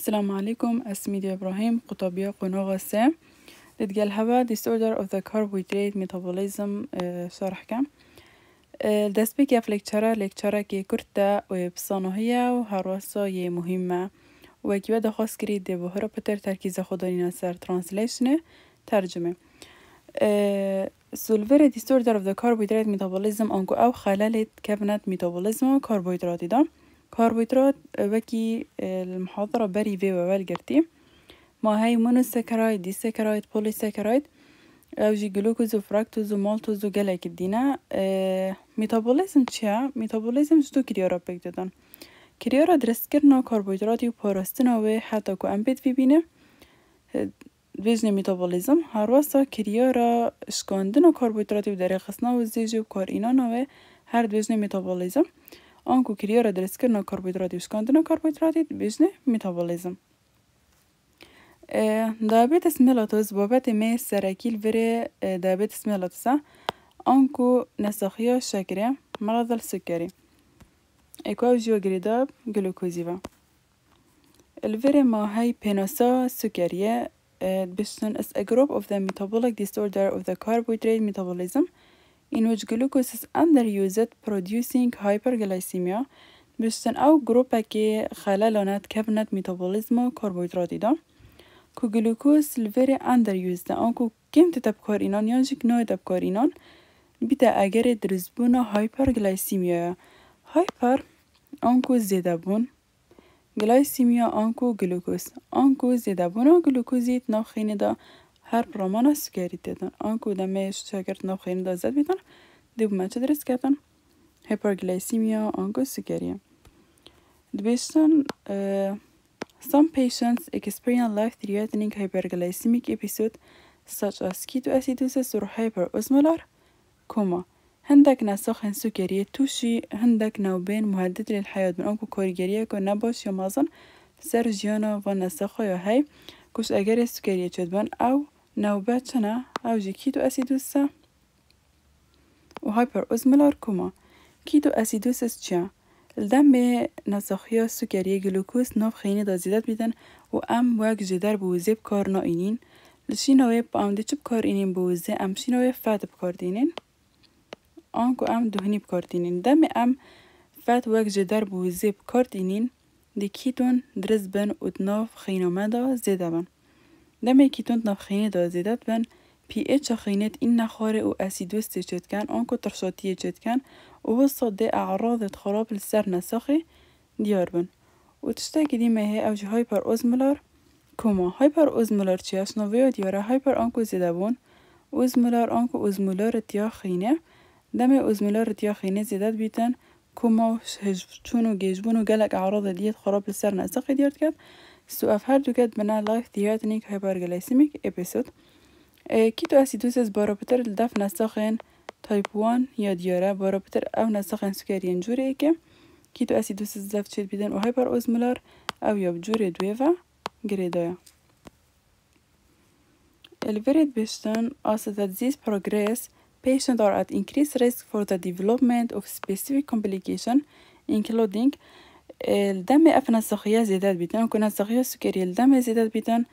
السلام عليكم اسمي دي ابراهيم قطبيه قنوغة سام لتقال هبا disorder اوف ذا كاربوهيدرات ميتابوليزم شرح كام دست بك يف لكتشرا لكتشرا كي كرتا وبصانو هي وهروسا يه مهمة وكيوا خاص كريد دي بهرا بتر تركيز خدانينا سر ترانسليشن ترجمه. سولفر ديستوردر اوف ذا كاربوهيدرات ميتابوليزم انكو او خلالت كابنت ميتابوليزم كاربوهيدراتي دا كربوهيدرات باكي المحاضرة گردیم، فيوا والجرتي ما هاي مونوساكرايد ديساكرايد و اوجي جلوكوز وفراكتوز ومالتوز مالتوزو، الدينا اه ميتابوليزم چیه؟ میتابولیزم جدو کریارا دادن کریارا درست کرنا را و باراستنا و حتی کو امبید فی بینه بيجني ميتابوليزم هارواسا كريارا شكاندنا كربوهيدراتي و درخصنا و زيجي و كارينانا و هر دوجني ميتابوليزم آنکو کریار درست کردن کربوهیدراتی و سکاندن کربوهیدراتی بیشنه میتابولیزم. دیابت اسمیلاتوز بابت می سرکیل وره دیابت اسمیلاتوزا آنکو نسخیا شکره مرادل سکری. اکو او جیو گریداب گلوکوزیو. الوره ما های پیناسا سکریه بیشن از اگروپ اف ده میتابولک دیستوردر اف ده کربوهیدرات میتابولیزم میتابولیزم in which glucose is underused producing hyperglycemia بشتن او گروپا که خلا لانات کبنت میتابولیزم کربوهیدراتی دا که گلوکوز لوری اندر یوزده آن که کم تتبکار اینان یا جک نای تبکار اینان بیده اگر درزبون هایپر گلایسیمیا هایپر آن که زیده بون گلایسیمیا آن که گلوکوز آن که زیده بون گلوکوزیت ناخینه دا هر رمانس گری تیتن آن کودمه شکرتن و خیرین دا زد بیتن دیو ما چدرس کردن hyperglycemia آنگو سگریم دبیشتن اه، Some patients experience life-threatening hyperglycemic episodes such as ketoacidosis or hyperosmolar coma هندك نسخن سكرية توشي هندك نوبين مهدد للحياة من أنكو كوريجريا كو نبوش يمازن سرجيونا ونسخة يا هاي كوش أجري سكرية تدبن أو كيدو أسيدوسا وهايبر و هايبرأزمالاركوما كيدو أسيدوسا تشا الدم بنصخيا السكرية جلوكوز نوف خيني دا زيادات بدن و أم واك جدار بوزي بكار نائنين لشيناوي بأم ديش بكار إنين بوزي أم شيناوي فات بكار دينين آنكو أم دهني بكار دينين دم أم فات واك جدار بوزي بكار دينين دي كيتون درزبن و دناف خينو مدا زيادة بن دمی که تند نەبخینێتەوە زیدەت بن ایچ خینه این نخاره او اسید وستی و کن آنکو ئۆنکۆ ترشۆتیە کن او وسە ده اعراض خراب لسر نسخه دیار بن و تشتێکی دیمە هەیە ئەوجی هایپەر ئۆزملار کومە هایپەر ئۆزملار چیاشنەوەی و دیارە آنکو زیده بون اوزمولار آنکو اوزمولار تیا خینه دمی اوزمولار تیا خینه زیدەت بیتن کما چونو گیجبونو گلک اعراض دیت خراب لسر نسخه لەسەر کن سو اف هر دو گد منه لایف دیویت نیگ های اپیسود تو از دف نساخن تایپ یا دیاره بارو پتر او نساخن سکر یه جوری که کی تو از دف چید بیدن او های بار او یا بجوری و الورید بشتن آسا داد زیز پروگریس پیشن دار ریسک فور دا دیولوبمنت او الدم افنا نسخية زيادات بيتان وكنا نسخية السكري الدم زيادات بيتان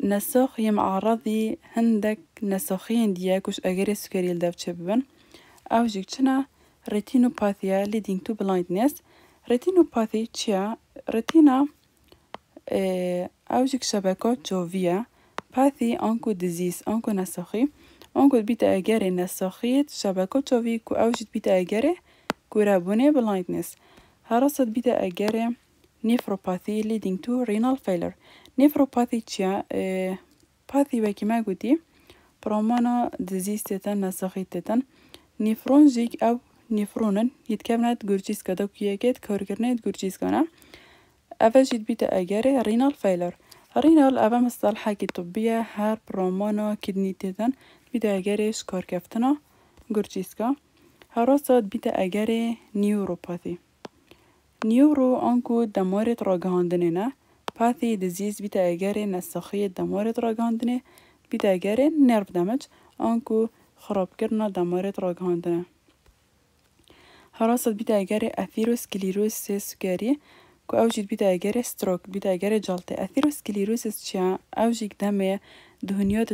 نسخ يم عرضي هندك نسخين دياك وش أجر السكري الدف تشبن أو جيكتنا ريتينوباثيا leading to blindness ريتينوباثي تشيا ريتينا آه، أو جيك شبكة جوفيا باثي أنكو ديزيس أنكو نسخي أنكو بيتا أجري نسخيت شبكة جوفي كو أوجد بيتا أجري كورابوني blindness هرصد بدأ جرى نيفروباثي leading to renal failure نيفروباثي تشا اه باثي وكما قلتي برومونا ديزيز تتن نسخي تتن نيفرونجيك أو نيفرونن يتكامنات جورجيس كدو كياكيت كوركرنيت جورجيس كنا أفاجيت بيتا أجاري رينال فايلر رينال أبا مصطلحة طبية هار برومونا كدني تتن بيتا أجاري شكور كفتنا جورجيسكا هرصت بيتا أجاري نيوروباثي نیورو آنکو دمارت راگهاندنه نه پاثی دزیز بیتا اگر نسخی دمارت راگهاندنه بیتا اگر نرف دمج آنکو خراب کرنا دمارت راگهاندنه حراست بیتا اگر اثیروس کلیروس کو که اوجید بیتا اگر ستروک بیتا اگر جلته اثیروس کلیروس چیا اوجید دمه دهنیات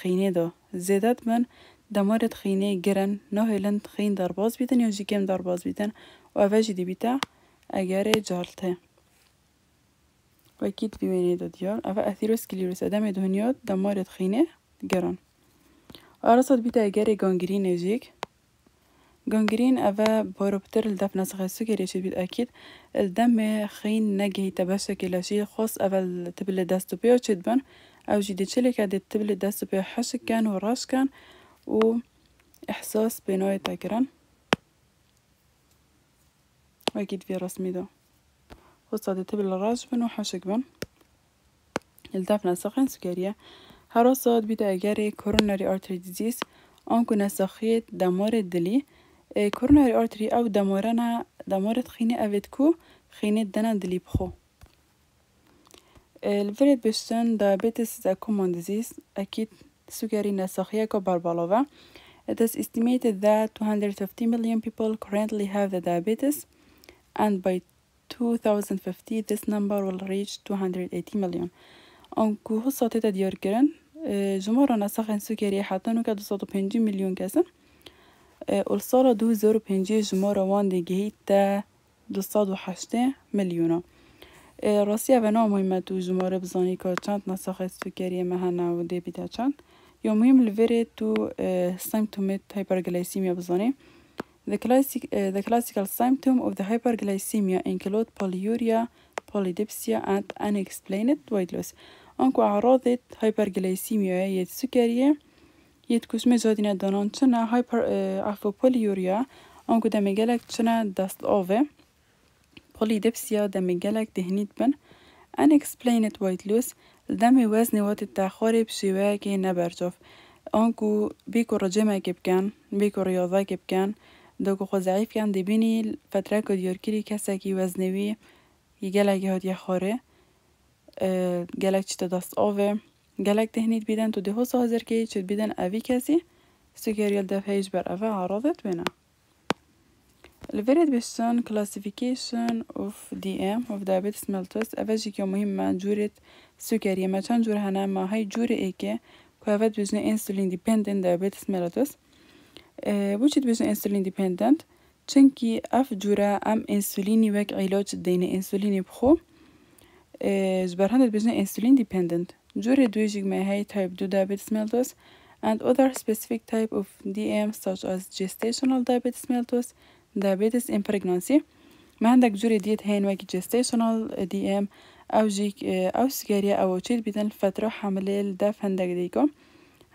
خینه دا زیدت من دمارت خینه گرن نوه لند خین درباز بیتن یا جی کم بیتن avea debita agere جارته وأكيد في وين دو ديار أفا أثيروسكليروس أدام دهنيوت دمارت خينه جران أرصد بيتا أجاري جانجرين أجيك جانجرين أفا بوروبتر الدف نسخة سكري شد بيت أكيد الدم خين نجي تبشك إلى خص أفا تبل داستو بيو شد بن أو جديد شلكة دي تبل داستو بيو حشك كان وراش و إحساس بنويتا جران واكيد فيه راس ميدا وصادي تبل الراس جبن وحش جبن التفنا سخن سكريا هرصاد بدا اجاري كوروناري ارتري ديزيز انكو نسخية دمار الدلي إيه، كوروناري ارتري او دمارنا دمارت خيني افيدكو خيني دنا دلي بخو إيه، الفريد بشتن بيتس دا كومون ديزيز اكيد سكري نسخية كو بربالوفا It is estimated that 250 million people currently have the diabetes. and by 2050 this number will reach 280 million انكو هصا تيتا ديار كرن آه، جمهورنا سخن سكري حتى نو كادو ساتو بنجي مليون كاسن والصالة آه، دو زيرو بنجي جمهورا وان دي جهيتا دو سادو حشتين مليونا آه، روسيا بنا مهمة تو جمهورا بزاني كا چند نسخة سكري مهنا و دي بيتا چند يوم مهم لفيري تو سيمتومات هايبرغلايسيميا بزاني The, classic, uh, the classical symptom of the hyperglycemia include polyuria, polydipsia, and unexplained weight loss. أنكو أعراض hyperglycemia هي السكرية يتكوش مجادين دانان چنا hyper uh, عفو polyuria أنكو دمجالك چنا دست آوه polydipsia دمجالك دهنيت بن unexplained weight loss الدم وزن وات التأخر بشواكي نبرجف أنكو بيكو رجمة كبكان بيكو رياضة كبكان دوگو خو ضعیفیان دبینی فتره که دیار کری کسی که وزنوی یه گلگی ها دیه خاره گلگ چی تا دست آوه گلگ تهنید بیدن تو ده هسا هزر که چید بیدن اوی کسی سوگریال دفعه ایش بر اوه عراضت بینه الورد بيشتون کلاسیفیکیشن اوف دی ام اوف دابیت سملتوس اوه جی که مهم من جورة سكري ما چند جور هنه ما های جور ای که که اوه بيجنا انسولین دیپندن دابیت سملتوس وجد بيجن انسولين ديبندنت چەندکی ئەف جورە ئەم ئینسولینی وەک عیلۆچ دەینە ئینسولینی بخۆ ژبەر هەندێک بژنە ئینسولین دیپندنت جۆرێ دوێژێک های تایب دو دابیتس ملتوس and other specific type of DM such as gestational diabetes mellitus diabetes in pregnancy مە هەندێک جورێ دیت هەیە وەکی gestational DM ئەو ژیک ئەو سگەریە ئەوە چیت بدەن فترە حملێ لەداف هەندێک دیکۆم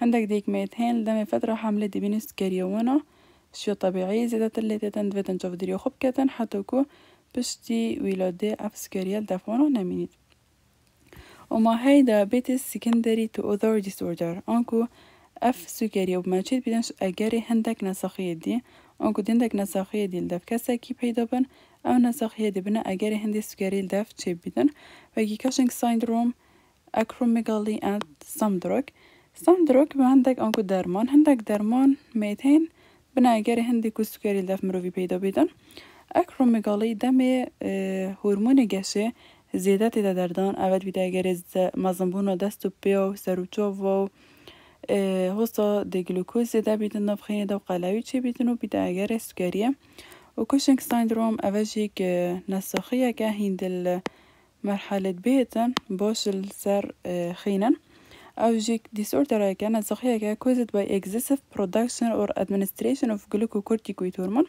عندك ديك ميتين لدم فترة دي بنس كريونا شو طبيعي زيادة اللي دفتن شوف ديريو خب كتن حتوكو بشتي ويلادي أفسكريال دفونا نمينيت وما هيدا بيت السكندري تو أذر ديسوردر أنكو أف سكري وماشيت بدنش أجاري هندك نسخية دي أنكو دندك نسخية دي لدف كساكي بيدا بن أو نسخية دي بنا أجاري هندي سكري لدف تشيب بيدن ويجي كاشنك سايندروم أكروميغالي أند سامدروك صندر وكب عندك أنكو درمان عندك درمان ميتين بناگەری هەندێک سوکاری لەف مرۆڤ پیدا بدەن ئەکرۆمیگاڵی دەمێ هورمونی گەشێ زیێدە تێدا دەردان ئەوەت ویداگەری مەزمبوون و دەست و پێ و سەرروچۆڤ و هۆستا دەگلوکۆ زێدا بیتن نەفخینێدا و قەلاوی چێ بیتن و بیداگەری سوکاریە و کوشنگ سایندرۆم ئەوەژێک آه، نەسەخیەکە هیندل مرحلت بێتن بۆشل سەر آه، خینن allergic ديسوردر كانت صحية caused by excessive production or administration of glucocorticoid hormone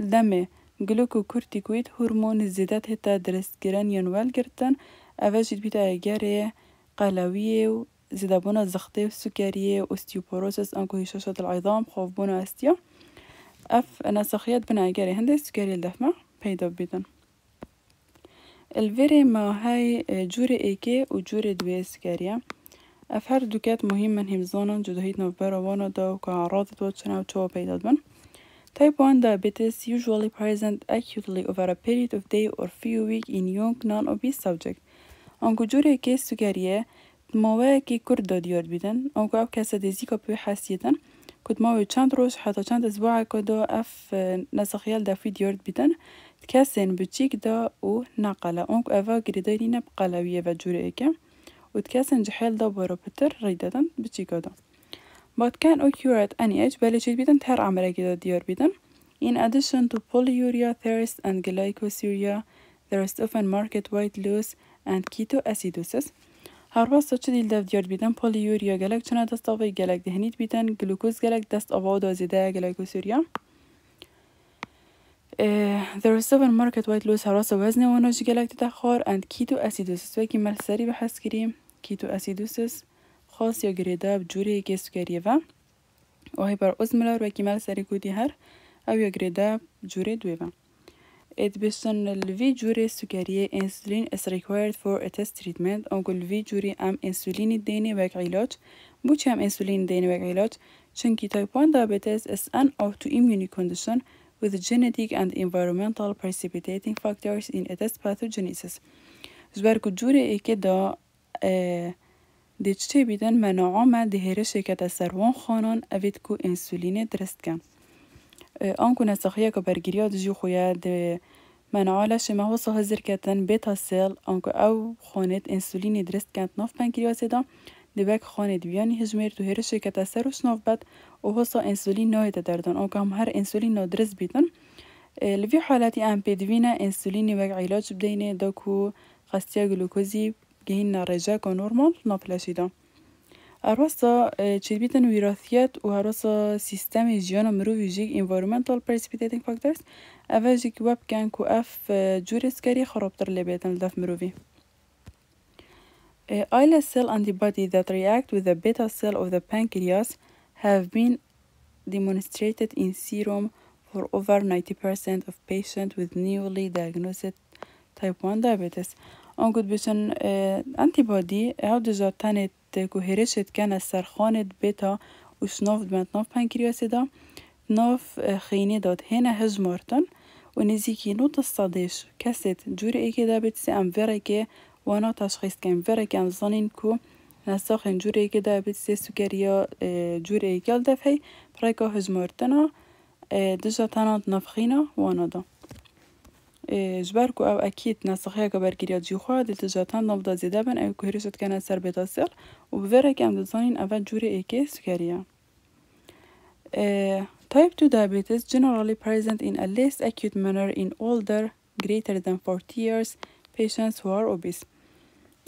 دم glucocorticoid هرمون زيادات هتا درست جرانيون والجرتن أفاجد بيتا جارية قلوية زدابونا الزخطية والسكرية أستيوبوروسس أنكو هشاشة العظام خوف بونا أستيا أف أنا سخيات بنا جاري هندي السكرية الدفمة بيدا بيدن الفيري ما هاي جوري إيكي وجوري دوي سكرية أفهر دوكات مهم من حفظانا جدهيت نوبرا وانا دا كعراض توتشنا وتوا بيدادبن Type 1 diabetes usually present acutely over a period of day or few weeks in young non-obese subject. Anku jure kes sugariye تماوه که کرد دادیار بیدن آنکو اف کسا دیزی که پوی حسیدن کد ماوی چند روش حتی چند اسبوع که دا اف نسخیل دفی دیارد بیدن کسین بچیک دا و نقله آنکو افا گریداری نب قلویه و جوره اکم وتكاسن جحيل برو برابتر ريدادن بچيكادا but can occur at any age بلجيت بيدن تهر عملية جدا ديار بيدن in addition to polyuria thirst and glycosuria there is often marked white loss and ketoacidosis هر واسه چه دیل دف دیار بیدن پولیوریا گلک چنه دست آوی گلک دهنید بیدن گلوکوز گلک دست آوا دازیده گلایکوسوریا there is seven market weight loss هر واسه وزن و نوش گلک تدخار and keto acidosis وکی مل سری بحث کریم کیتو اسیدوسیس خاص یا گریده به جوری که سکریه و آهی هیپر ازملار و کمال سرگودی هر او یا گریده جوری دوی و It består av vi juri sukariye insulin is required for a test treatment och vi juri am insulin dene vek ilaj bu cham insulin dene vek ilaj chunki type 1 diabetes is an autoimmune condition with genetic and environmental precipitating factors in a test pathogenesis. Zbar ku juri eke da آه، دیچتی بیدن مناعامه دی هرشه که تسرون سروان افت کو انسولین درست کن. آنکو نسخیه که برگیریا دجی خویه ده مناعاله شما هو هزر کتن بیتا سیل آنکو او خانت انسولین درست کن ناف پنکریاسه دا دبک خانه دویانی هجمیر تو هر که سر و شناف بد و حسا انسولین نایده دردن آنکو هم هر انسولین نادرس بیدن آه، لفی حالتی ام پیدوینه انسولینی وگ علاج بدینه دا کو قصیه گلوکوزی gehinna of normal na plasida. Arwasa çirbiten virasiyet u arwasa sistemi jiyona mru vijik environmental precipitating factors avajik webken ku af juriskari xarabtar lebetan daf mru vi. Isla cell antibody that react with the beta cell of the pancreas have been demonstrated in serum for over 90% of patients with newly diagnosed تايب 1 diabetes انكودبيشن اه، انتي بودي او عودجة تانت كوهيرشت كان سرخانة بيتا وشنوف بنت نوف بانكرياسي دا نوف اه، خيني دوت هنا هج مارتن ونزيكي نوت الصديش كاسيت جوري ايكي دابتسي ام فيريكي وانا تشخيص كان فيريكي ان ظنين كو نساخن جوري ايكي دابتسي سكريا اه، جوري ايكي الدفعي برايكا هج مارتنا دجا تانت نفخينا وانا دا إيه، جبار کو او اکید نسخه که برگیرید جی دلت جاتان نبدا زیده بن او که هرشت سر بتاسر و بوره که ام اول جوره ایکه سکریه Type 2 diabetes generally present in a less acute manner in older greater than 40 years patients who are obese.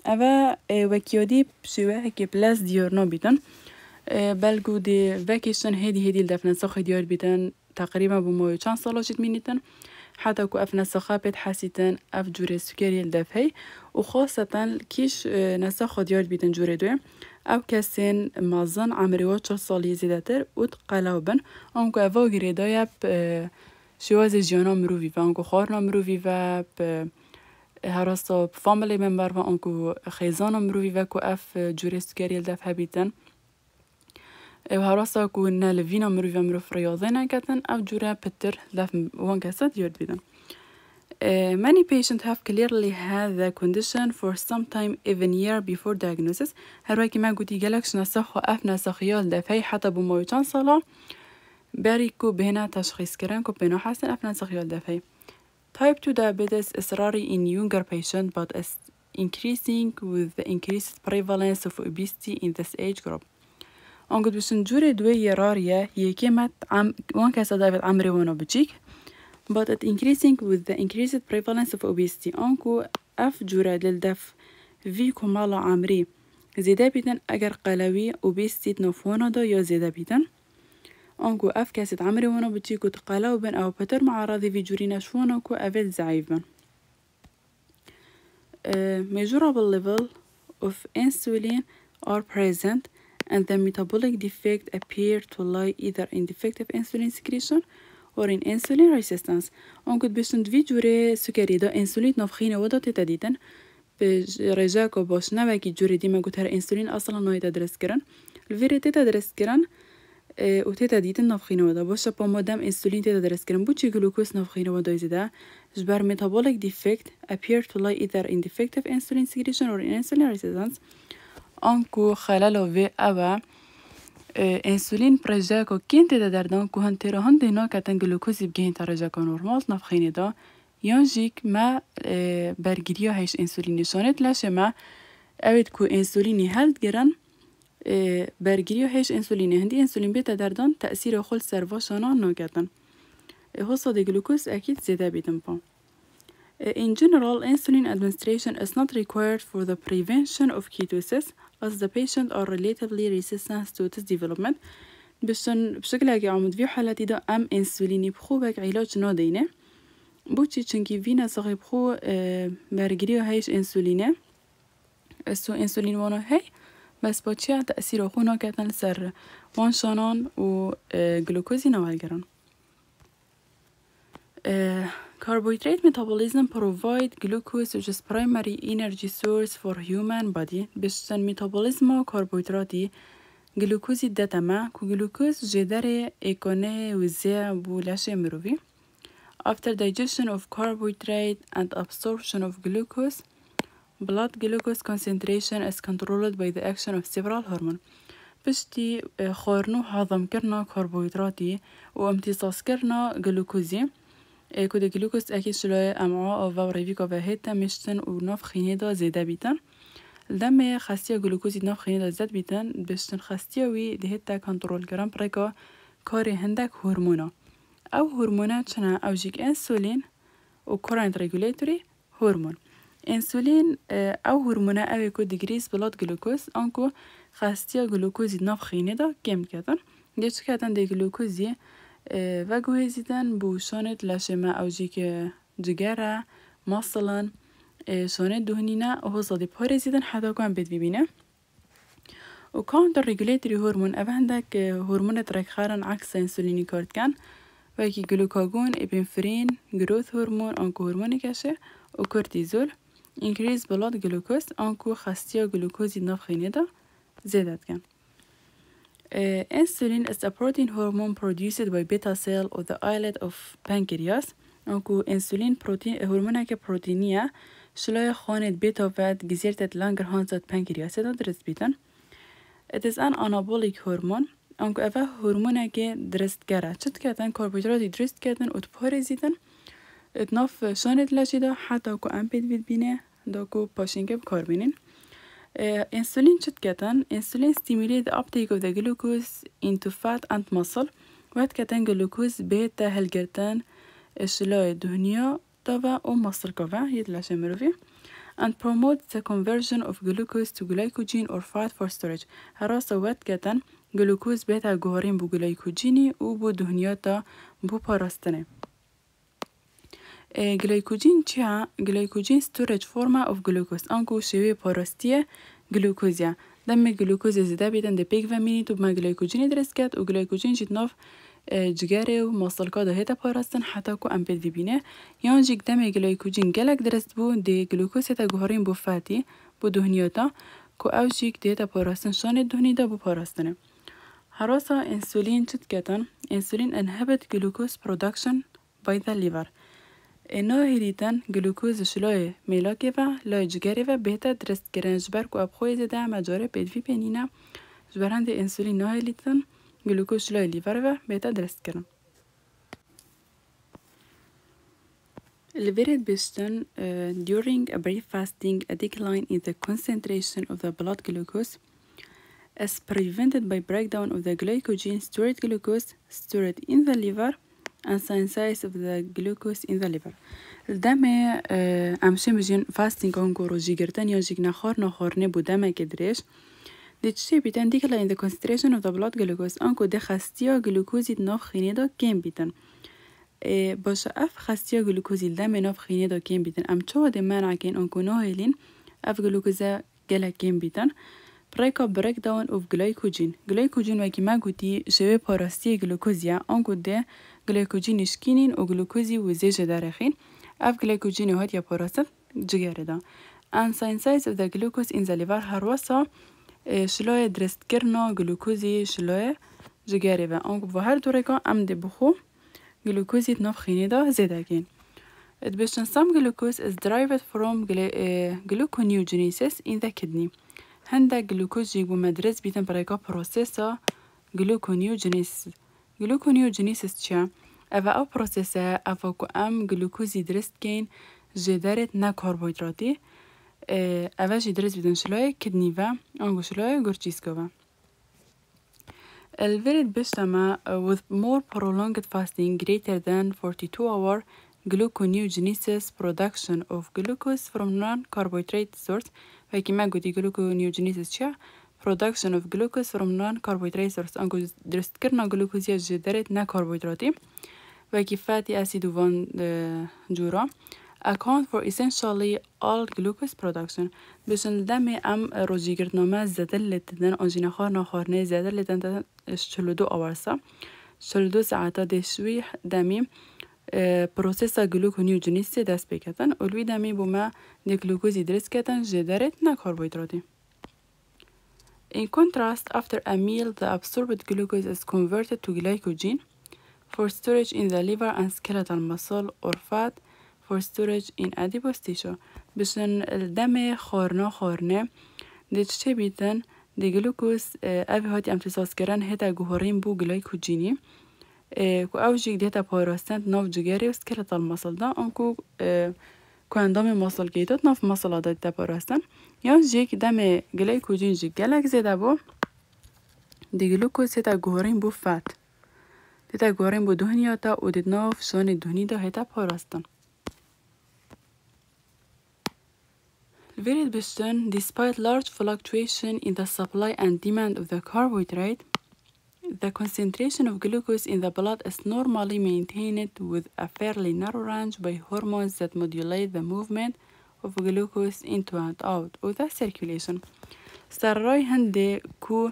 أبا إيه، وكيودي بشواه كي بلاس ديورنو بيتن إيه، بلغو دي فاكيشن هيدي هيدي لدفن سوخي ديور بيتن تقريبا بمويو چان صلو مينيتن حتى كو اف نسخابت حاسيتن اف جوري سكري الدفهي وخاصة كيش آه، نسخ ديال بيتن جوري دو او كاسين مازن عمري واتش صالي زيداتر وتقلوبن انكو افو غريدايا آه، شواز جيانا مرو فيفا انكو خارنا مرو فيفا هراسا فاملي ممبر وانكو خيزانا مرو فيفا كو اف آه، جوري سكري الدفهي بيتن وهراسا كون لفينا مروفا مروف رياضينا كاتن أو جورا بتر لاف وان كاسات يورد بيدن many patients have clearly had the condition for some time even year before diagnosis هروي كما قلتي قالكش نسخ وافنا سخيال ده في حتى بمويتان صلاة باريكو بهنا تشخيص كرانكو بينو حسن افنا سخيال ده في type 2 diabetes is rare in younger patients but is increasing with the increased prevalence of obesity in this age group أنقد بسن جوري دوي يراريا يكيمت عم وان كاسا دابت عمري وانو بجيك but it increasing with the increased prevalence of obesity أنكو أف جورة للدف في كمالا عمري زيدا بيتن أجر قلوي obesity نوفونا دو يو زيدا بيتن أنكو أف كاسة عمري وانو بجيك وتقلو بن أو بتر معارضي في جورينا شوانا كو أفل زعيف بن measurable level of insulin are present and the metabolic defect appear to lie either in defective insulin secretion or in insulin resistance ممكن باش ندفيدوري السكري ده انسولين نفخينا ودا تتديدا رجاكو باش نواكي جوري ديما قلت هر انسولين اصلا نوي تدرس كرن الفيري تدرس كرن آه، و تتديدا نفخينا ودا باش بومو دام انسولين تدرس كرن بوتشي جلوكوز نفخينا ودا يزيدا جبر metabolic defect appear to lie either in defective insulin secretion or in insulin resistance onku خلالو في اوا انسولين برجاكو كين تدا دردان كو هن تيرو هن دينا كتن جلوكوزي بجين ترجاكو نورمال نفخيني دا يانجيك ما برگيريو هيش انسوليني شانت لاشه ما اوید كو انسوليني هلد گران برگیری و انسوليني هندي انسولين بيتا بیتا دردان تأثیر خل سرواشانا نگتن هو صدی جلوكوز اكيد زيدا بیدن بان In general, insulin administration is not required for the prevention of ketosis as the patient are relatively resistant to this development بشن بشكل هكي عمود في حالاتي دا ام انسوليني بخو بك علاج نادينه بوتي تشنكي فينا صغي بخو آه، مارجريو هايش انسولينه استو انسولين وانو هاي بس بوتي بوشي تأثير خونا كاتن سر وان شانان و آه، جلوكوزي نوالگران آه، Carbohydrate metabolism provide glucose which is primary energy source for human body بشتن metabolism ميتابوليزم كربوهيدراتي گلوکوزی دتما کو گلوکوز جدر اکونه وزیع بولش مروفي. After digestion of carbohydrate and absorption of glucose, blood glucose concentration is controlled by the action of several hormones. بشتي خورنو هضم كرنا كربوهيدراتي وامتصاص كرنا جلوكوزي Кодекилукус акишлое амуа ова ревико вахета мештен у нов хинеда зеда لدم لما خاستيا جلوكوز ناف خينا زاد بيتن بشتن خاستيا وي دهتا كنترول جرام بريكا كاري هندك هرمونا او هرمونات شنا او جيك انسولين و كورنت ريجوليتوري هرمون انسولين او هرمونا او كو ديجريز بلاد جلوكوز انكو خاستيا جلوكوز ناف خينا دا كم كاتن ديش كاتن دي جلوكوزي اه، وجهزیدن بو شونت لاشما او که جگره مثلا اه، شونت او هو پار بارزيدن حدا كان بيت ببينه وكاونتر ریگولیتری هرمون او عندك هرمون تركخارن عكس انسوليني كارت كان وكي جلوكاغون ابنفرين جروث هرمون کشه و کورتیزول، انکریز بلاد گلوکوز، آنکو خستی خاصية گلوکوزی نفخينه ده زیدت کن. Uh, است is a protein hormone produced by beta cell or the islet of pancreas انكو انسولين بروتين هرمونك بروتينية شلوي خانت بيتا وفات جزيرتت لانجر هانزات بانكرياس درست بيتن It is an anabolic hormone درست كرا چت کتن کربوهیدراتی درست و تبهاری زیتن اتناف شانت دا کو باشینک بکار Uh, insulin شتكتن insulin stimulate the uptake of the glucose into fat and muscle وهتكتن glucose بيتا هلجتن الشلاي دهنيا طبع و muscle كفا يطلع شمروفي and promote the conversion of glucose to glycogen or fat for storage هراسة وهتكتن glucose بيتا جوهرين بو جلايكوجيني و بو دهنياتا بو باراستنه جليكوجين تشيها جليكوجين ستورج فورما اوف جلوكوز انكو شوي بوروستيه جلوكوزيا دم جلوكوزيا زيدا بيتن دي بيك فاميني توب ما جليكوجين درسكات وجليكوجين جيت نوف جگره و مصلکات هتا پارستن حتا کو امپل دی بینه یان جگ دم گلایکوجین گلک درست بو دی گلوکوز هتا گوهرین بو فاتی بو دهنیاتا کو او جگ دی هتا پارستن شان دهنی دا بو پارستنه هراسا انسولین چت کتن انسولین انهبت گلوکوز پرودکشن by the liver النوهريتن گلوکوز شلوه میلاکی و لای جگری و بهتا درست کرن جبر که ابخوی زده اما جاره پیدوی پینینا جبرند انسولین گلوکوز لیور و درست Elevated uh, during a brief fasting, a decline in the concentration of the blood glucose is prevented by breakdown of the glycogen stored glucose stored in the liver and of the glucose in the liver الدم ام شمجين فاستينغ اونكورو جيغرتان يوجيك نخور نخور نبو دم كدريش دي تشي بيتان ديكلا in the concentration of the blood glucose انكو دي خاستيو glucosid نوف خينيدو كين بيتان باش اف خاستيو glucosid دم نوف خينيدو كين بيتان ام تشو دي مانع كين انكو نوهيلين اف glucose جلا كين بيتان بريك اب بريك داون اوف جلايكوجين جلايكوجين وكما قلتي شوي باراستي جلوكوزيا انكو دي گلیکوجین شكينين و غلوكوزي و زیج درخین اف گلیکوجین هاد يا پروسن جگر دا ان سايز اف دا گلوکوز ان زلیوار هر وسا شلوه درست كرنا غلوكوزي شلوه جگری و آنگ بو هر دوريكا ام دي بخو غلوكوزي تنف خینی دا زیده گین It based on some glucose is derived from gly uh, the هندا غلوكوز يجو مدرس بيتن بريكا بروسيسا gluconeogenesis گلوکۆنیۆجنیسس چیە؟ ئەvە ئەو پرۆسسە ئەڤۆکو ئەم گلوکوزی درستکەین جدارت نە کۆربۆیدڕۆتی ئەvە ژی درست بدن شلۆی کردنیڤە ئەو گوشلۆی گورچیسکەوە. الفيرد بشتما with more prolonged fasting greater than 42 hour gluconeogenesis production of glucose from non-carbohydrate source فكما قلت gluconeogenesis شا production of glucose from non-carbohydrate source آنکه درست کردن گلوکوزی از جدرت نه کربوهیدراتی و کفاتی اسید و وان جورا account for essentially all glucose production بسن دم ام روزی گردنامه زدر لتدن آنجین خار نخارنه زدر لتدن تدن شلودو آورسا شلودو ساعتا دشوی دمی پروسسا گلوک نیو جنیسی دست بکتن اولوی دمی بوما دی گلوکوزی درست کتن جدرت نه کربوهیدراتی In contrast, after a meal, the absorbed glucose is converted to glycogen for storage in the liver and skeletal muscle or fat for storage in adipose tissue باش الدم خورنا خورنا ديتشتي بيتن دي جلوكوز أبي هاتي ام تساس كران هتا جوهرين بو جلايكوجيني كو أوجيك ديتا بوروسنت نوف جيري وسكيلتال المصل دا أنكو کان دم مسل گیتت نف مسل عادت دپارستن یا جیک دم گلی کوچین جیک گلک زیده بو دیگلو کو سیتا گورین بو فت دیتا گورین بو دهنیا تا و دیت ناف شان دهنی دا هیتا پارستن Varied bestone, despite large fluctuation in the supply and demand of the carbohydrate, The concentration of glucose in the blood is normally maintained with a fairly narrow range by hormones that modulate the movement of glucose into and out of the circulation. سرای هنده کو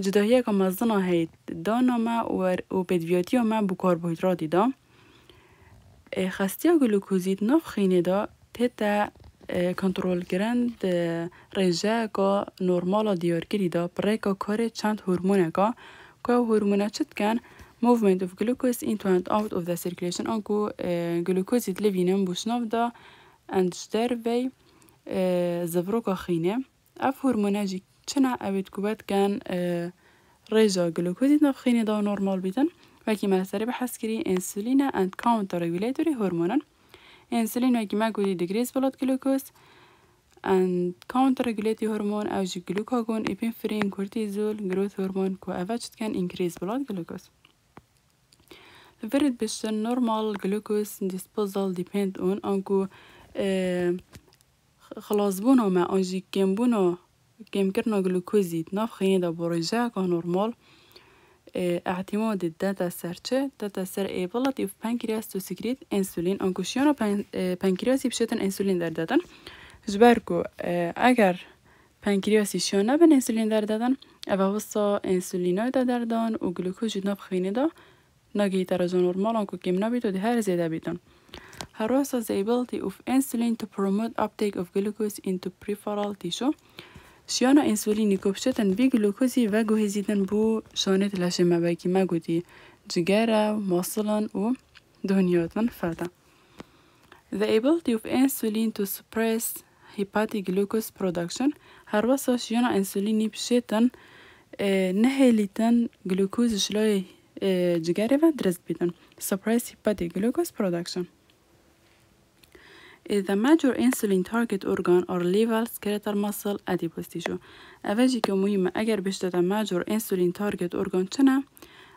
جدایی که مزنا هید دانا و پدویاتی ما بو کربوهیدراتی دا خستی گلوکوزیت نفخینه دا تتا کنترل کرند رجا که دیار کری دا برای که کار چند که كو هرمونات شت كان movement of glucose into and out of the circulation أكو جلوكوز يتلفينم بوشنوف دا and stervي زفروكو خيني أف هرموناجي چنا أبيت كوبات كان ريجا جلوكوز يتنفخيني دا نورمال بيتن وكي ما سري بحس كري انسولينا and counter regulatory هرمونا انسولينا وكي ما قولي degrees بلوت glucose and counter-regulatory hormone as glucagon, epinephrine, cortisol, growth hormone co coadjuvant can increase blood glucose. The varied patient normal glucose disposal depend on أنكو خلاص بونو ما أنجي كم بونا كم كرنا جلوكوزي تنافخين دا برجع نورمال اعتماد الداتا سرچ داتا سير ابلتي اوف بانكرياس تو سكريت انسولين انكوشيونا بانكرياسي بشتن انسولين در داتن زبر کو اگر پنکریاسی شو نه انسولین در دادن او وسا انسولین های در دادن او گلوکوز نه خوینه دا نگی گی تر از نورمال کو کیم نه بیتو هر زیدا بیتون هر وسا زیبلتی اوف انسولین تو پروموت اپتیک اوف گلوکوز ان تو پریفرال تیشو شیانا انسولین کوپشتن بی گلوکوزی و گوهزیدن بو شونت لاشه مبایکی بای کی ما گوتی جگر و ماسلن او دنیاتن فتا. The ability of insulin to suppress هیپاتی گلوکوز پروڈکشن هر واسه شیون انسولینی بشیتن نهیلیتن گلوکوز شلوی جگری و درست بیدن سپریس هیپاتی گلوکوز پروڈکشن The major insulin target organ or liver skeletal muscle adipose tissue جی که مهمه اگر بشتت major insulin target organ چنه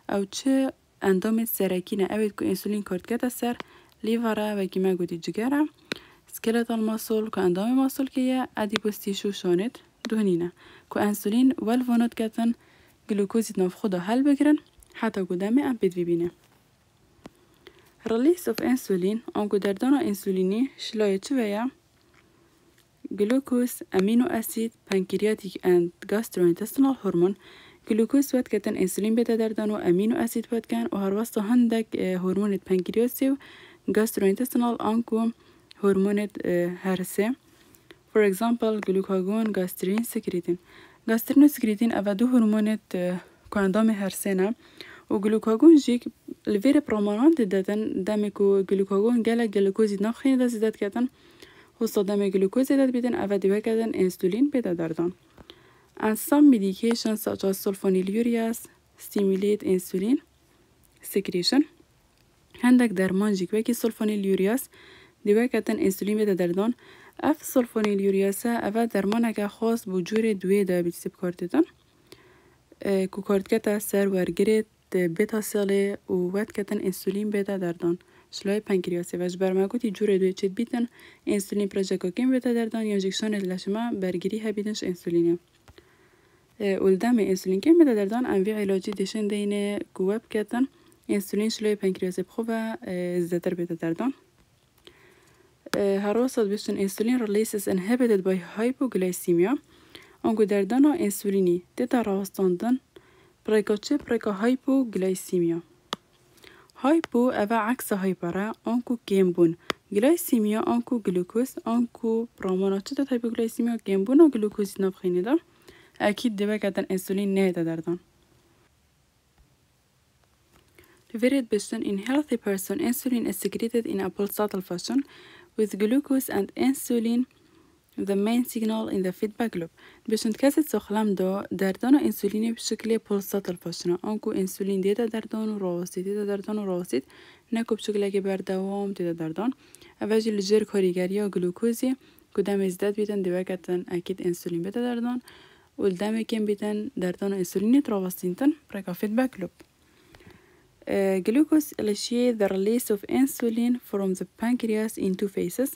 او چه اندامت سرکینه اوید که انسولین کارت گتا سر لیورا و گیمه گودی جگره skeletal muscle اندامي muscle كيا adipose tissue شونت دهنينا انسولين والفونوت كاتن جلوكوزيت نفخدا هل بكرن حتى قدام أم بينا release of insulin on قدردانا انسوليني شلاية جلوكوز امينو اسيد بانكرياتيك اند غاسترو gastrointestinal هرمون جلوكوز وات كاتن انسولين بيتا دردانو امينو اسيد وات كان وهر وسط هندك هرمون البنكرياس و gastrointestinal اه، انكو هورمون هر سه فور اگزامپل گلوکاگون گاسترین سکریتین گاسترین سکریتین اوا دو هورمون کواندام هر سه نه او گلوکاگون جیک لویر پرومونان دادن دمی کو گلوکاگون گلا گلوکوزی نه خین د زیات کتن او صدام گلوکوز زیات بدن اوا دیو کدن انسولین پیدا دردان از سام میدیکیشن ساچ سلفونیلیوریاس سلفانیل انسولین سکریشن هندک درمان جیک وکی سلفونیلیوریاس دیوکه تن انسولین بده دردان اف سلفونیل یوریاسا اوا درمان خاص بو جور دوی دا بیتسیب کارتیتن کو کارتکتا سر ورگریت بیتا ساله و کتن انسولین بده دردان سلوی پنکریاسی وش برمکوتی جور دوی چید بیتن انسولین کم بده دردان یا جکشان لشما برگری ها بیدنش انسولینه اولدم انسولین کم بده دردان انوی علاجی دشن دینه گواب کتن انسولین سلوی پنکریاسی بخوا و زدتر بده دردان. Eh, Harosat består insulin releases inhibited by hypoglycemia ongu derdana insulini teta rahastandan prekaçe preka hypoglycemia. Hypo eva aksa hypera onku kembun. Glycemia onku glukoz onku pramana çıta hypoglycemia kembun o glukoz nabxini da. Akid debekaten insulin ne derdan. Varied person in healthy person insulin is secreted in a pulsatile fashion with glucose and insulin the main signal in the feedback loop باش نتكاسد سخلام دو دردان و انسولین بشکلی پلسات الفشنا آنکو انسولین دیده دردان و راستید دیده دردان و راستید نکو بشکلی که بر دوام دیده دردان اوجی لجر کاریگری یا گلوکوزی که دم ازداد بیدن دیوکتن اکید انسولین بیده دردان و دم کم بیدن دردان و انسولین تراوستینتن که فیدبک لوب glucose initiates the release of insulin from the pancreas in two phases.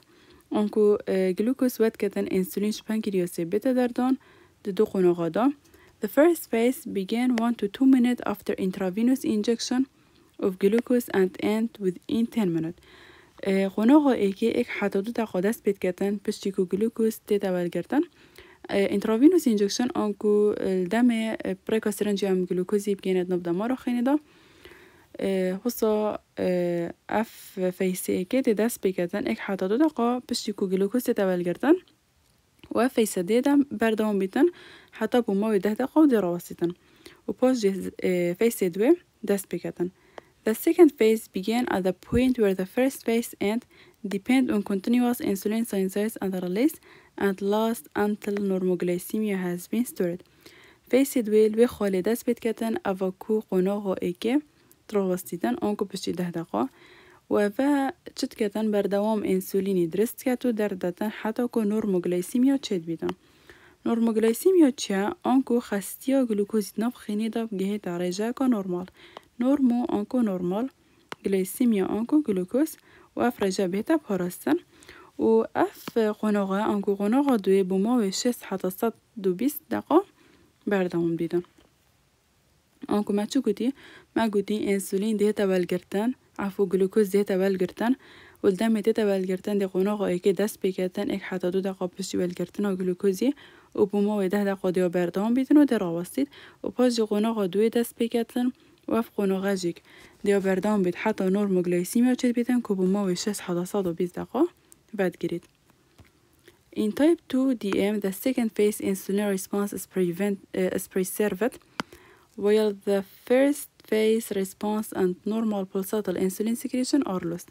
أنكو glucose واتكتن insulin pancreas بتدردون ددقون غدا. The first phase began 1 to 2 minutes after intravenous injection of glucose and end within 10 minutes. قناغا ایکی اک حدادو تا قدس بید کتن پشتیکو گلوکوز تیتا ولگرتن انتراوینوس انجکشن آنکو دم پریکا سرنجی هم گلوکوزی بگیند نبدا ما Husa affeissekete destpêketin ek heta du deqa piştî ku glukozê te welgirtin û feysedê de berdewam bîtin heta bûma wê deh deqa û dê rawestîtin û post feysê دوی دست بگردن The second phase began at the point where the first phase ends, depend on continuous insulin sensors and release, and last until normoglycemia has been stored. Phase 2 لوی خالی دست بید کتن اوا کو قناغ ها ایکی ستروفاستيدان اونكو باش دهدقو وفا تشتكتن بردوام انسوليني درست كاتو دردتن حتى كو نورموغليسيميا تشد بيدن نورموغليسيميا تشا اونكو خاستيا غلوكوزيتنا بخيني داب جهي درجة كو نورمال نورمو اونكو نورمال غليسيميا اونكو غلوكوز وافرجا بيتا بهرستن و اف قنوغا انكو قنوغا دوي بوما وشيس حتى صد دو بيس دقا بردوام بيدن اونكو ما تشوكوتي موجودين انسولين ديتا تبع عفو جلوكوز ديتا تبع والدم ديتا تبع دي قناغ ايكي دست بيكتن ايك حتى دو دقا بشي بالجرتان وجلوكوزي وبمو ده دقا ديو بردان بيتن ودي راوستيد وباش دي قناغ دوي دست بيكتن وفق قناغ جيك ديو بردان بيت حتى نور جلايسيميا وشيت بيتن كوبمو وشاس حدا صادو بيز دقا بعد جريد In type 2 DM, the second phase insulin response is, prevent, uh, is preserved, while the first phase response and normal pulsatile insulin secretion are lost.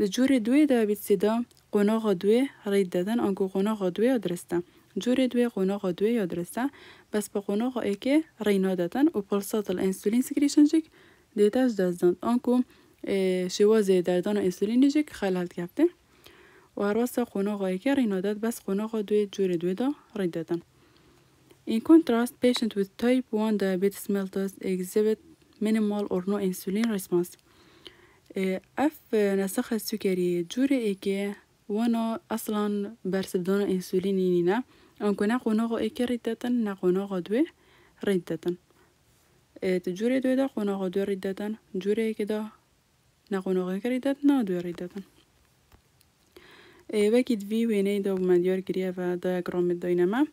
د جور 2 diabetes ده قناغ 2 ريد دادن انگو قناغ 2 یاد رسته جور 2 قناغ 2 یاد رسته بس په قناغ 1 رینا دادن و pulsatile insulin secretion جک دیتاش دازدند انکو شواز دردان انسولین جک خلال گفته و هر واسه قناغ 1 رینا داد بس قناغ 2 جور 2 دا ريد دادن In contrast, patients with type 1 diabetes mellitus exhibit minimal or no insulin response uh, اف نسخ السكري جوري ايكي وانا اصلا برسدون انسولينينا انكو ناقو ناقو ايكي ردتا ناقو ناقو دوي ردتا uh, تجوري دوي دا قو ناقو دوي ردتا جوري ايكي دا ناقو ناقو ايكي ردتا نا دوي ردتا باكيد uh, في ويني دو مديار كريا فا دياغرام الدينما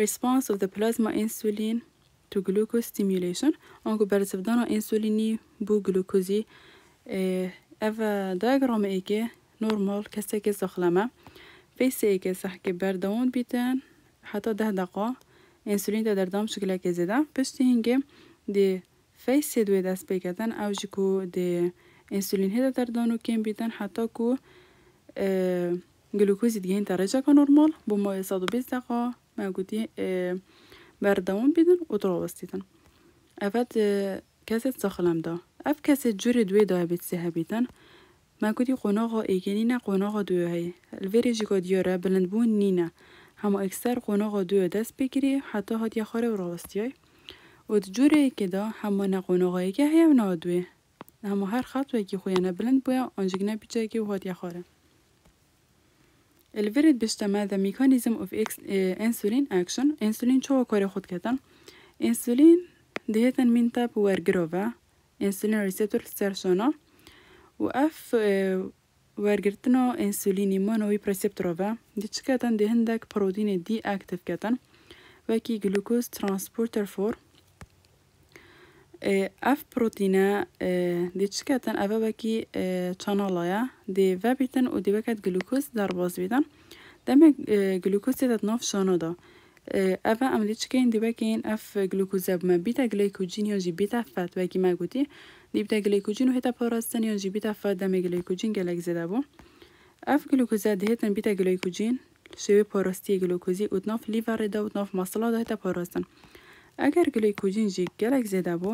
response of the plasma insulin تو euh, glucose stimulation دونك بعد تبدانو انسوليني بو جلوكوزي اي افا داغرام ايكي نورمال كساكي سخلما فيسي ايكي صحكي بردون بيتان حتى ده دقا انسولين تدردام شكلا كزيدا باش تهنجي دي فيسي دوي داس بيكتن او جيكو دي انسولين هيدا تردانو كين بيتان حتى كو جلوكوزي دي جلوكوزي ديين نورمال بو بما يصادو بيز دقا موجودين اه بر بیدن و در آوستیدن. افت کسی سخلم دا. اف کسی جور دوی دا بید سیه بیدن. ما کدی قناقا ایگه نینا قناقا دوی دیاره بلند بون نه. همه اکثر قناقا دوی دست بگیری حتی هاد خوره و راوستی های. و در جور ای که دا همه نا قناقا ایگه هیم نا دوی. همه هر خط که ایگه نه بلند بویا آنجگ نبیجه که و هاد الفيرد بيشتما the mechanism of آه، insulin action انسولين شو كوري خود کتن انسولين دهتن من تاب ورگروه انسولين ريسيتور سرشانا و اف ورگرتنا انسوليني مونوي بريسيبتروفا دي تشكتن دهندك بروتين دي اكتف کتن وكي جلوكوز ترانسبورتر فور اف بروتينا دي تشكاتن افابكي چانالايا دي فابيتن و دي بكات جلوكوز دار باز بيتن دامي جلوكوز تدت ناف شانو دا افا ام دي تشكين دي بكين اف جلوكوز بما بيتا جليكوجين يو جي بيتا فات باكي ما قوتي دي بيتا جليكوجين و هيتا باراستن يو جي بيتا فات دامي جليكوجين جلق زيدا بو اف جلوكوز دي هيتن بيتا جليكوجين شوي پاراستی جلوكوزي و ناف لیور دا و ناف ماسلا دا هيتا پاراستن اگر گلیکوژن جی گلک زیده بو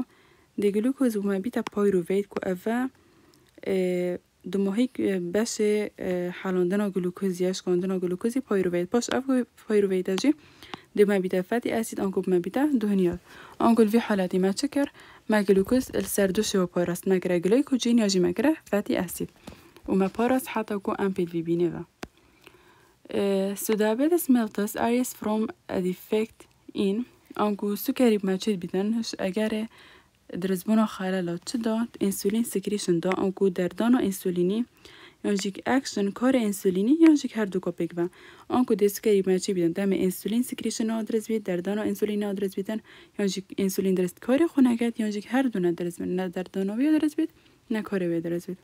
دی گلوکوز و ما بیتا پایروویت که اوه دو اه، دماهی بش اه، حلاندن گلوکوز یاش کندن و گلوکوزی پایروویت پاش اف پایروویت جی دی ما فتی اسید آنگو ما بیتا دهنیات آنکو وی حالتی ما چکر ما گلوکوز السر دو شو پارست ما گره گلیکوژن یا جی فتی اسید و ما پارست حتا که ام پید وی بینه و اه، So diabetes آریس فروم from a آنگو سوکری مچید بیدن هش اگر درزبونا خلالات چه داد انسولین سکریشن دا آنگو دردان و انسولینی یانجیک اکشن کار انسولینی یانجیک هر دو کپیک و آنکو دسکری مچی بیدن دم انسولین سکریشن آدرز بید دردان و انسولین آدرس بیدن یانجیک انسولین درست کار خونه گد یانجیک هر دو ندرز بید نه دردان و آدرس بید نه کار و آدرس بید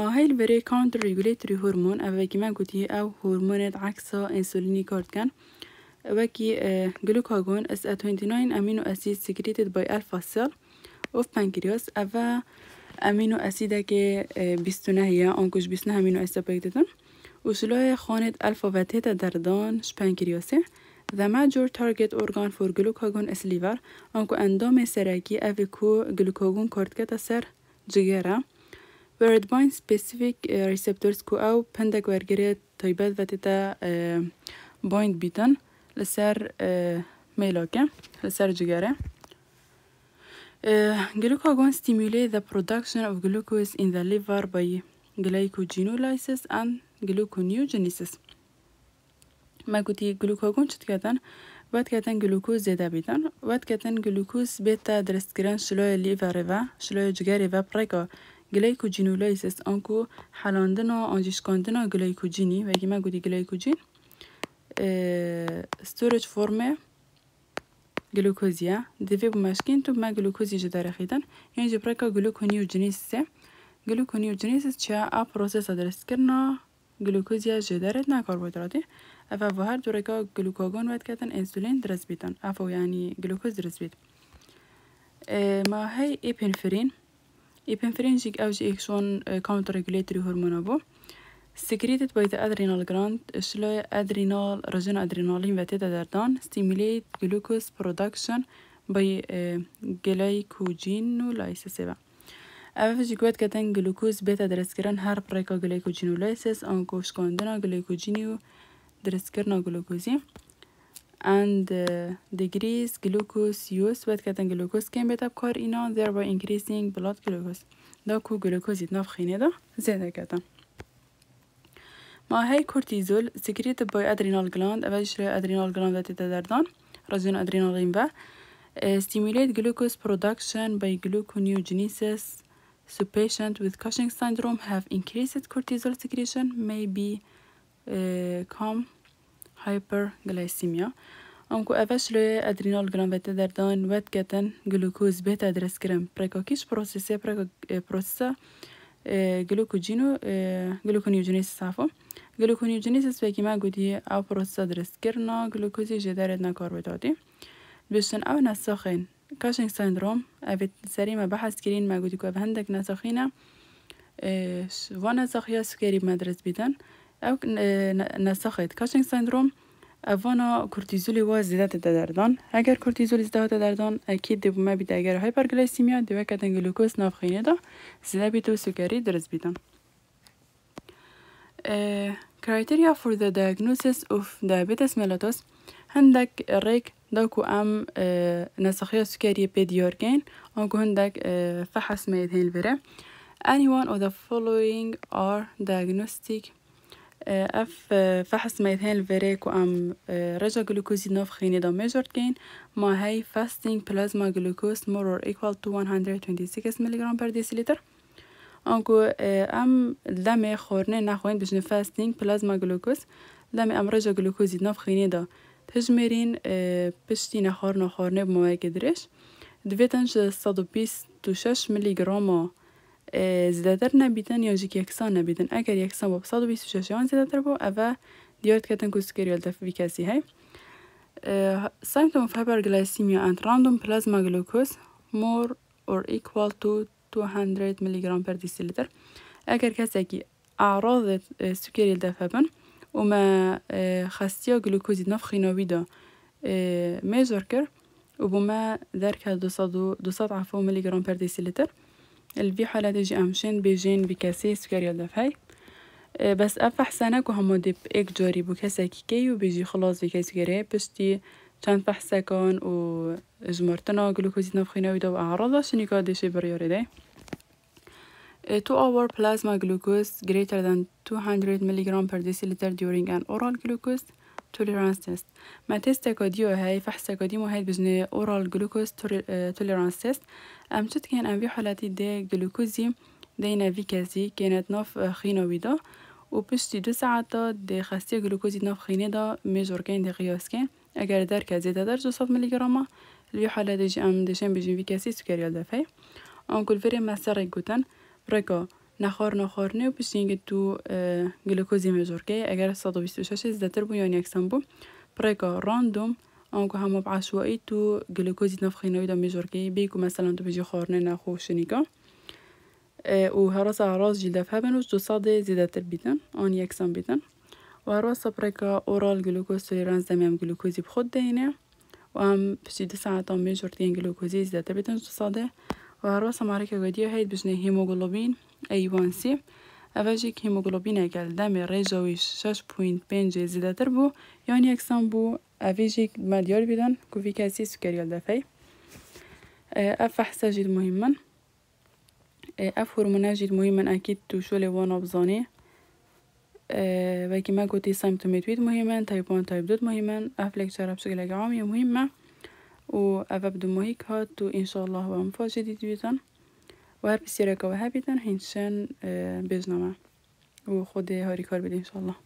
ماهیل برای کانتر ریگولیتری هورمون اوکی من گوتی او هورمونت ها انسولینی کارد کن وكي glucagon اس 29 امينو اسيد سيكريتد باي الفا سيل اوف بانكرياس و امینو اسیده که 29 هی آنکش 29 امینو اسید بگیدن وشلوه خاند الفا و تیتا دردان ذا The تارجت target فور for اس is liver آنکو اندام سرکی اوی کو گلوکاگون کارتکتا سر جگره where it binds specific receptors کو او پندک ورگره تایبت و تیتا bind لسر ميلوكي لسر جيجاري glucagon stimulate the production of glucose in the liver by glycogenolysis and gluconeogenesis ما گوتی گلوکاگون چت کردن بعد کردن گلوکوز زیده بیدن بعد کردن گلوکوز بیتا درست کردن شلوی لیور و شلوی جگر و کو گلیکوجینولایسیس آنکو حلاندن و آنجیشکاندن و وگی ما گوتی گلیکوجین ستورج فورمي جلوكوزيا ديفي ديفيب ماشكين ما جلوكوزي جدار خيدن يعني جبركا جلوكونيو جنيس جلوكونيو جنيس تشا ا بروسيس ادرس كرنا جلوكوزيا جدارتنا كربوهيدراتي افا بوهر دوريكا جلوكوغون وات كاتن انسولين درس بيتن افو يعني جلوكوز درس بيت ما هي ايبنفرين ايبنفرين جيك اوجي اكشون كاونتر ريجوليتري هرمون ابو Secreted by the adrenal gland slow adrenal region adrenaline ve theta derdan stimulate glucose production by uh, glycogenolysis ve اوه جگوت کتن گلوکوز بیتا درست کردن هر پریکا گلیکوجینولیسیس آن کوش کندنا گلیکوجینی و درست کردن گلوکوزی and uh, decrease glucose use باید کتن گلوکوز کم بیتا بکار اینا thereby increasing blood glucose دا کو گلوکوز ایتنا بخینه دا زیده کتن مع هاي كورتيزول secreted by adrenal gland eventually adrenal gland تتدردن رجون adrenal ينبع stimulate glucose production by gluconeogenesis so patients with Cushing syndrome have increased cortisol secretion may be uh, come hyperglycemia امكو اڤشلي ادرينال گرام بتا دردان وات گتن گلوکوز بتا درس کرم پرکو کیش پروسسه پرکو پروسسه گلوکوجینو گلوکونیوجنیس صافو گلوکونیوجنیسیس وەکی ما گوتی ئەو پرۆسە دروستکردنە گلوکۆزی ژێدارێتنا کۆڕبێتەوەتی دوشتن ئەو ناسۆخین کاشنگ سندرۆم ئەێت سەریمە بەحەسکرین ماگوتی کۆ بە هەندێک ناسۆخینە بۆ ناسەخیا سوکێری مەدرس بیدەن ئەو ناسەخێت کاشنگ سندرۆم ئەڤۆنا کورتیزولی وە زیداتە دەدەردان ئەگەر کورتیزولی زداوەتە دەردان ئەکی دەبوومە بیداگەر هایپەرگلایسیمیا دوێکە دەنگلوکۆس نافخینێدا دا بیت و سوکاری درس بیدەن اه، criteria فور ذا diagnosis اوف diabetes ميلاتوس عندك ريك دوكو ام آه، نسخيه سكري بيديورجين او عندك آه، فحص ميد هيل البرع اني وان اوف ذا فولوينج ار diagnostic آه، اف فحص ميثان الفريك ام رجا جلوكوزي نوف خيني دو ميجورد كين ما هي فاستينج بلازما جلوكوز مور اور ايكوال تو 126 ملغ بر ديسيلتر انكو ام دمي خورني نحوين باش نفاستينغ بلازما جلوكوز دمي ام رجا جلوكوز يدنا بخينيدا تهجمرين بشتينا خورنا خورني بمواي قدرش دفيتنج صدو بيس تو توشش ملي جراما زدادر نبيتن يوجيك يكسان نبيتن اگر يكسان باب بصدو بيس تو توشش يوان زدادر بو افا ديوت كتن كو سكر يولتا في بيكاسي هاي symptom فابر hyperglycemia انت راندوم بلازما glucose مور euh, euh, euh, or equal to 200 ملغ بر ديسيلتر اگر کسکی اعراض السكري دفبن وما آه، خاصيو جلوكوز گلوکوزی نف آه، ميزوركر وبما میزور کر و بما 200 عفو ملي جرام بر ديسيلتر الفي حالة جي أمشين بيجين بكاسي سكري الدفعي آه، بس أفح سنك وهم ديب إك جاري بكاسي كي وبيجي خلاص بكاسي سكري بشتي چند فحص کن و جمرتنا گلوکوزی نفخینه و اعراضا شنو شنی که دیشه بریاره ده 2 hour plasma glucose greater than 200 mg per deciliter during an oral glucose tolerance test ما تيستا كوديو هاي فحصا كوديمو هاي بجني oral glucose آه، tolerance test ام تشت كان ام بيحولاتي دي جلوكوزي دينا في كازي كانت نوف آه، خينو ويدا و بشتي دو ساعتا دي خاستي جلوكوزي نوف خيني دا ميجور كان دي قياس كان اگر در كازيتا در 200 ملغ البيحولاتي جي ام دي ديشان بجن كازي سكريال دافاي اون كل فري ما سرق جوتن رگا نخار نخارنه و پشتینگ تو گلوکوزی مزورگه اگر 126 زدتر بو یعنی اکسان بو برگا راندوم آنگو همو بعشوائي تو گلوکوزی نفخینوی دا مزورگه بیگو مثلا تو بجی خارنه نخو شنیگا و هراسا عراس جلدف هبن و دو زدتر بیدن آن یکسان بیدن و هراسا برگا اورال گلوکوز توليرانس دمیم گلوکوزی بخود دینه و هم پشتی دو ساعت آن مزورگه زدتر دو صده وهروا معركة قدية هيد بجنا هيموغلوبين A1C c هيموغلوبين أكل دامێ ڕێژەوەی 6.5 زیدەتر بوو یان یەکسان بوو ئەڤژێک مادیۆر بدەن کوڤیکاسی سوکەریل دەفەی جيد حساجد مهمن ئەف آه، هورموناجد مهمن ئەکید تووشۆلێ وان بزانێ وەکی ما گوتی تايب مهمن تایپۆن تایب دوت مهمن ئەف لێکچەرە بشکلەگەڵامی مهمە وأفا بدون ما هيك هاتو إن شاء الله وأنفا جديد بيتن وهب السيرة وهابتن هنشان آه، بيجنا و خود هاري كار إن شاء الله